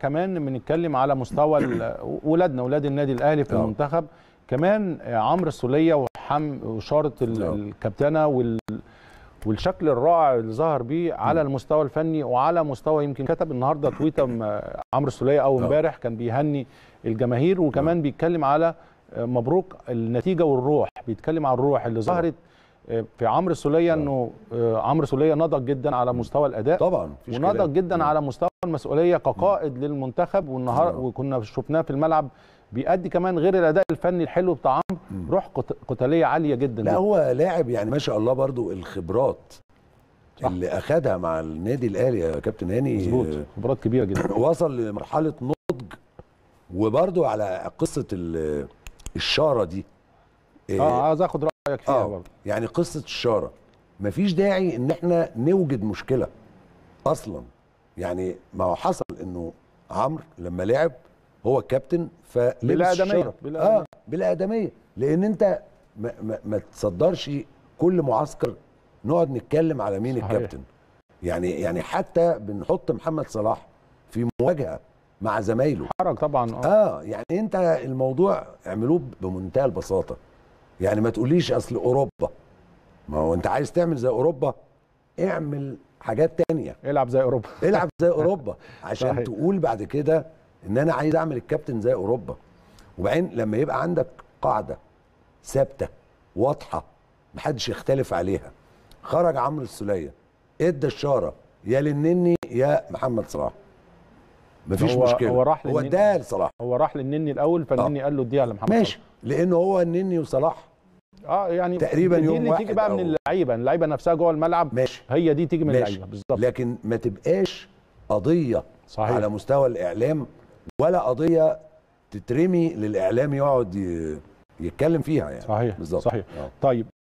كمان بنتكلم على مستوى ولادنا ولاد النادي الاهلي في اه. المنتخب كمان عمرو السوليه وحم وشاره اه. الكابتنه وال والشكل الرائع اللي ظهر بيه على المستوى الفني وعلى مستوى يمكن كتب النهارده تويته آه، عمرو السوليه او امبارح كان بيهني الجماهير وكمان بيتكلم على مبروك النتيجه والروح بيتكلم على الروح اللي ظهرت آه، في عمرو سوليه آه. انه آه، عمرو سوليه نضج جدا على مستوى الاداء طبعا ونضج جدا مم. على مستوى المسؤوليه كقائد مم. للمنتخب والنهار وكنا شفناه في الملعب بيأدي كمان غير الاداء الفني الحلو بتاع عمرو روح قتاليه عاليه جدا لا هو لاعب يعني ما شاء الله برضو الخبرات صح. اللي اخدها مع النادي الاهلي يا كابتن هاني مظبوط خبرات كبيره جدا وصل لمرحله نضج وبرضو على قصه الشاره دي اه عايز اخد فيها آه. برضه يعني قصه الشاره مفيش داعي ان احنا نوجد مشكله اصلا يعني ما هو حصل انه عمرو لما لعب هو الكابتن فلبس بلا ادميه بلا آه، ادميه آه بلا ادميه لان انت ما, ما, ما تصدرش كل معسكر نقعد نتكلم على مين صحيح. الكابتن يعني يعني حتى بنحط محمد صلاح في مواجهه مع زمايله حرج طبعا اه, آه، يعني انت الموضوع اعملوه بمنتهى البساطه يعني ما تقوليش اصل اوروبا ما هو انت عايز تعمل زي اوروبا اعمل حاجات تانية العب زي اوروبا العب زي اوروبا عشان صحيح. تقول بعد كده ان انا عايز اعمل الكابتن زي اوروبا وبعدين لما يبقى عندك قاعده ثابته واضحه محدش يختلف عليها خرج عمرو السوليه ادى الشاره يا للنني يا محمد صلاح مفيش هو مشكله هو راح هو اداها لصلاح هو راح للنني الاول فالنني آه. قال له اديها لمحمد ماشي لانه هو النني وصلاح اه يعني تقريبا دي يوم اللي واحد تيجي بقى من اللعيبه اللعيبه نفسها جوه الملعب ماشي هي دي تيجي من اللعيبه بالظبط لكن ما تبقاش قضيه صحيح. على مستوى الاعلام ولا قضيه تترمي للاعلام يقعد يتكلم فيها يعني صحيح بالظبط صحيح آه. طيب